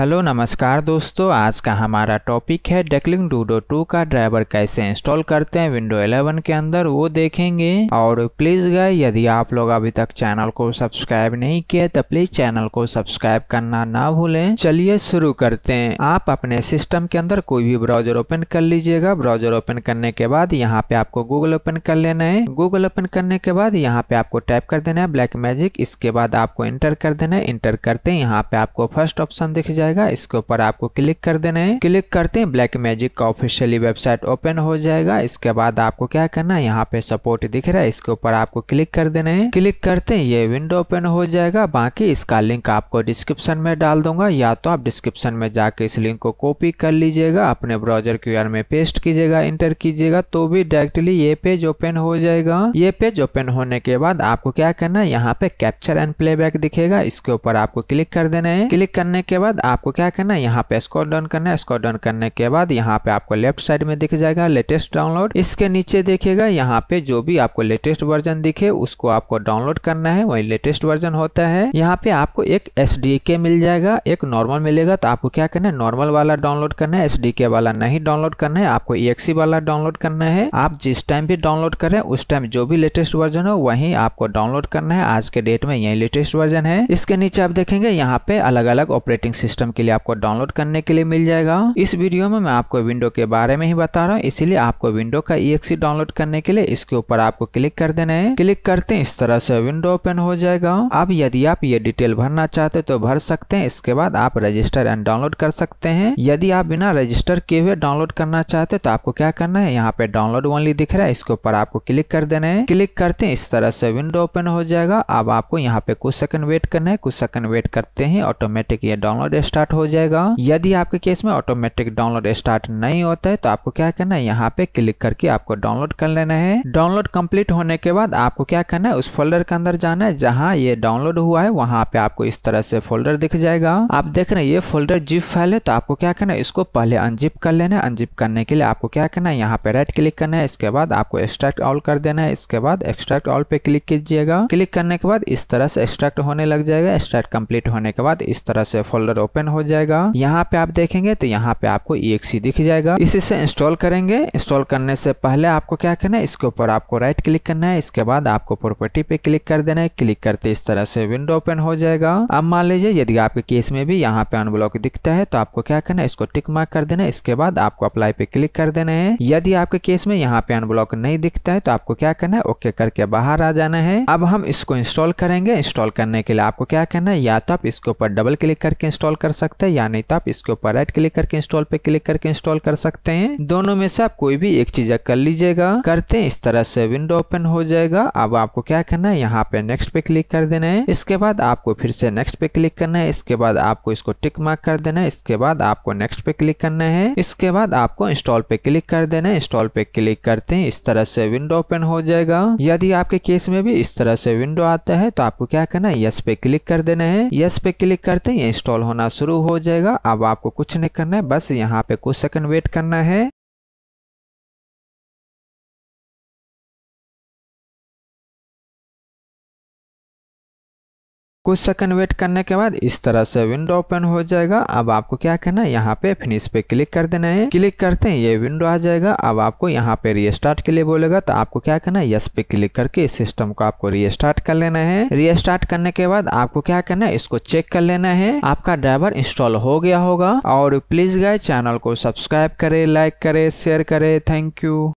hello नमस्कार दोस्तों आज का हमारा टॉपिक है डेकलिंग डूडो टू का ड्राइवर कैसे इंस्टॉल करते हैं विंडो 11 के अंदर वो देखेंगे और प्लीज गए यदि आप लोग अभी तक चैनल को सब्सक्राइब नहीं किए तो प्लीज चैनल को सब्सक्राइब करना ना भूलें चलिए शुरू करते हैं आप अपने सिस्टम के अंदर कोई भी ब्राउजर ओपन कर लीजिएगा ब्राउजर ओपन करने के बाद यहाँ पे आपको गूगल ओपन कर लेना है गूगल ओपन करने के बाद यहाँ पे आपको टाइप कर देना है ब्लैक मैजिक इसके बाद आपको इंटर कर देना है इंटर करते यहाँ पे आपको फर्स्ट ऑप्शन दिख जाए जाएगा इसके ऊपर आपको क्लिक कर देना है क्लिक करते हैं ब्लैक मैजिक का ऑफिशियली वेबसाइट ओपन हो जाएगा इसके बाद आपको क्या करना है यहाँ पे सपोर्ट दिख रहा है इसके ऊपर आपको क्लिक कर देना है क्लिक करते हैं ये विंडो ओपन हो जाएगा बाकी इसका लिंक आपको डिस्क्रिप्शन में डाल दूंगा या तो आप डिस्क्रिप्शन में जाके इस लिंक को कॉपी कर लीजिएगा अपने ब्राउजर क्यू में पेस्ट कीजिएगा इंटर कीजिएगा तो भी डायरेक्टली ये पेज ओपन हो जाएगा ये पेज ओपन होने के बाद आपको क्या करना है यहाँ पे कैप्चर एंड प्लेबैक दिखेगा इसके ऊपर आपको क्लिक कर देना है क्लिक करने के बाद आपको क्या करना है यहाँ पे स्कोर डाउन करना है स्कॉल डाउन करने के बाद यहाँ पे आपको लेफ्ट साइड में दिख जाएगा लेटेस्ट डाउनलोड इसके नीचे देखिएगा यहाँ पे जो भी आपको लेटेस्ट वर्जन दिखे उसको आपको डाउनलोड करना है वही लेटेस्ट वर्जन होता है यहाँ पे आपको एक एस मिल जाएगा एक नॉर्मल मिलेगा तो आपको क्या करना है नॉर्मल वाला डाउनलोड करना है एस वाला नहीं डाउनलोड करना है आपको ई वाला डाउनलोड करना है आप जिस टाइम भी डाउनलोड करें उस टाइम जो भी लेटेस्ट वर्जन हो वही आपको डाउनलोड करना है आज के डेट में यही लेटेस्ट वर्जन है इसके नीचे आप देखेंगे यहाँ पे अलग अलग ऑपरेटिंग सिस्टम सिस्टम के लिए आपको डाउनलोड करने के लिए मिल जाएगा इस वीडियो में मैं आपको विंडो के बारे में ही बता रहा हूँ इसीलिए आपको विंडो का ई डाउनलोड करने के लिए इसके ऊपर आपको क्लिक कर देना है क्लिक करते हैं इस तरह से विंडो ओपन हो जाएगा अब यदि आप ये डिटेल भरना चाहते तो भर सकते हैं इसके बाद आप रजिस्टर एंड डाउनलोड कर सकते हैं यदि आप बिना रजिस्टर किए हुए डाउनलोड करना चाहते तो आपको क्या करना है यहाँ पे डाउनलोड ओनली दिख रहा है इसके ऊपर आपको क्लिक कर देना है क्लिक करते हैं इस तरह से विंडो ओपन हो जाएगा अब आपको यहाँ पे कुछ सेकंड वेट करना है कुछ सेकंड वेट करते हैं ऑटोमेटिक ये डाउनलोड स्टार्ट हो जाएगा यदि आपके केस में ऑटोमेटिक डाउनलोड स्टार्ट नहीं होता है तो आपको क्या करना है यहाँ पे क्लिक करके आपको डाउनलोड कर लेना है डाउनलोड कम्प्लीट होने के बाद आपको क्या करना है उस फोल्डर के अंदर जाना है जहाँ ये डाउनलोड हुआ है वहाँ पे आपको इस तरह से फोल्डर दिख जाएगा आप देख रहे हैं ये फोल्डर जिप फाइल है तो आपको क्या करना है इसको पहले अनजिप कर लेना है अनजिप करने के लिए आपको क्या करना है यहाँ पे राइट क्लिक करना है इसके बाद आपको एक्सट्रैक्ट ऑल कर देना है इसके बाद एक्सट्रैक्ट ऑल पे क्लिक कीजिएगा क्लिक करने के बाद इस तरह से एक्सट्रैक्ट होने लग जाएगा एक्सट्रैक्ट कंप्लीट होने के बाद इस तरह से फोल्डर ओपन ओपन हो जाएगा यहाँ पे आप देखेंगे तो यहाँ पे आपको ई दिख जाएगा इसी से इंस्टॉल करेंगे इंस्टॉल करने से पहले आपको क्या करना है इसके ऊपर आपको राइट क्लिक करना है इसके बाद आपको प्रॉपर्टी पे क्लिक कर देना है क्लिक करते इस तरह से विंडो ओपन हो जाएगा अब मान लीजिए यदि आपके केस में भी यहाँ पे अनब्लॉक दिखता है तो आपको क्या करना है इसको टिक मार्क कर देना है इसके बाद आपको अप्लाई पे क्लिक कर देना है यदि आपके केस में यहाँ पे अनब्लॉक नहीं दिखता है तो आपको क्या करना है ओके करके बाहर आ जाना है अब हम इसको इंस्टॉल करेंगे इंस्टॉल करने के लिए आपको क्या करना है या तो आप इसके ऊपर डबल क्लिक करके इंस्टॉल कर कर सकते हैं या नहीं तो आप इसके ऊपर राइट क्लिक करके इंस्टॉल पे क्लिक करके इंस्टॉल कर सकते हैं दोनों में से आप कोई भी एक चीज कर लीजिएगा करते हैं इस तरह से विंडो ओपन हो जाएगा अब आपको क्या करना है यहाँ पे नेक्स्ट पे क्लिक कर देना है इसके बाद आपको फिर से नेक्स्ट पे क्लिक करना है इसके बाद आपको इसको टिक मार्क कर देना है इसके बाद आपको नेक्स्ट पे क्लिक करना है इसके बाद आपको इंस्टॉल पे क्लिक कर देना है इंस्टॉल पे क्लिक करते हैं इस तरह से विंडो ओपन हो जाएगा यदि आपके केस में भी इस तरह से विंडो आता है तो आपको क्या करना है यस पे क्लिक कर देना है यस पे क्लिक करते हैं इंस्टॉल होना शुरू हो जाएगा अब आपको कुछ नहीं करना है बस यहाँ पे कुछ सेकंड वेट करना है कुछ सेकंड वेट करने के बाद इस तरह से विंडो ओपन हो जाएगा अब आपको क्या करना है यहाँ पे फिनिश पे क्लिक कर देना है क्लिक करते हैं ये विंडो आ जाएगा अब आपको यहाँ पे रीस्टार्ट के लिए बोलेगा तो आपको क्या करना है यस पे क्लिक करके इस सिस्टम को आपको रीस्टार्ट कर लेना है रीस्टार्ट करने के बाद आपको क्या करना है इसको चेक कर लेना है आपका ड्राइवर इंस्टॉल हो गया होगा और प्लीज गाय चैनल को सब्सक्राइब करे लाइक करे शेयर करे थैंक यू